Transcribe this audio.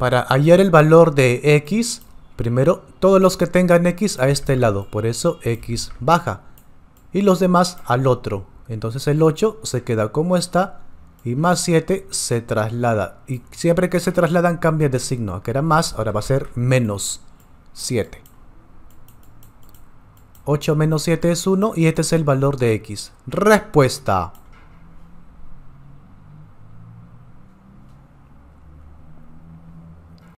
Para hallar el valor de x, primero todos los que tengan x a este lado, por eso x baja. Y los demás al otro. Entonces el 8 se queda como está y más 7 se traslada. Y siempre que se trasladan cambia de signo, que era más, ahora va a ser menos 7. 8 menos 7 es 1 y este es el valor de x. Respuesta.